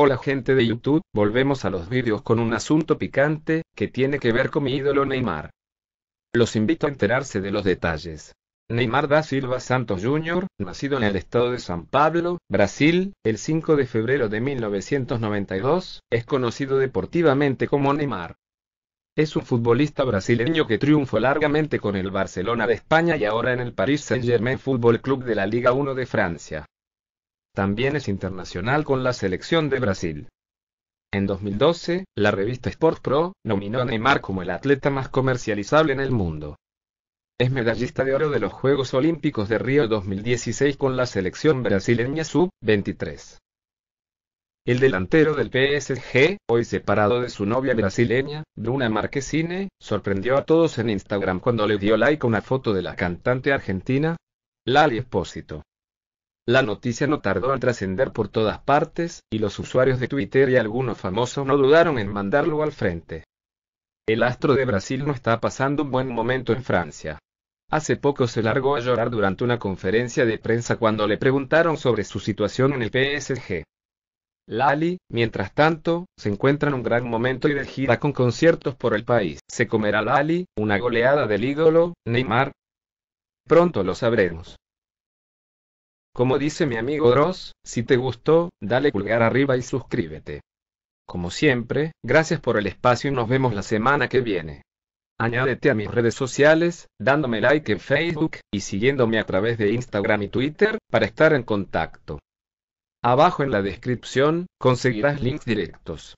Hola gente de YouTube, volvemos a los vídeos con un asunto picante, que tiene que ver con mi ídolo Neymar. Los invito a enterarse de los detalles. Neymar da Silva Santos Jr., nacido en el estado de San Pablo, Brasil, el 5 de febrero de 1992, es conocido deportivamente como Neymar. Es un futbolista brasileño que triunfó largamente con el Barcelona de España y ahora en el Paris Saint-Germain Fútbol Club de la Liga 1 de Francia. También es internacional con la selección de Brasil. En 2012, la revista Sport Pro nominó a Neymar como el atleta más comercializable en el mundo. Es medallista de oro de los Juegos Olímpicos de Río 2016 con la selección brasileña sub-23. El delantero del PSG, hoy separado de su novia brasileña, Bruna Marquezine, sorprendió a todos en Instagram cuando le dio like a una foto de la cantante argentina, Lali Espósito. La noticia no tardó en trascender por todas partes, y los usuarios de Twitter y algunos famosos no dudaron en mandarlo al frente. El astro de Brasil no está pasando un buen momento en Francia. Hace poco se largó a llorar durante una conferencia de prensa cuando le preguntaron sobre su situación en el PSG. Lali, mientras tanto, se encuentra en un gran momento y de gira con conciertos por el país. ¿Se comerá Lali una goleada del ídolo, Neymar? Pronto lo sabremos. Como dice mi amigo Dross, si te gustó, dale pulgar arriba y suscríbete. Como siempre, gracias por el espacio y nos vemos la semana que viene. Añádete a mis redes sociales, dándome like en Facebook y siguiéndome a través de Instagram y Twitter para estar en contacto. Abajo en la descripción conseguirás links directos.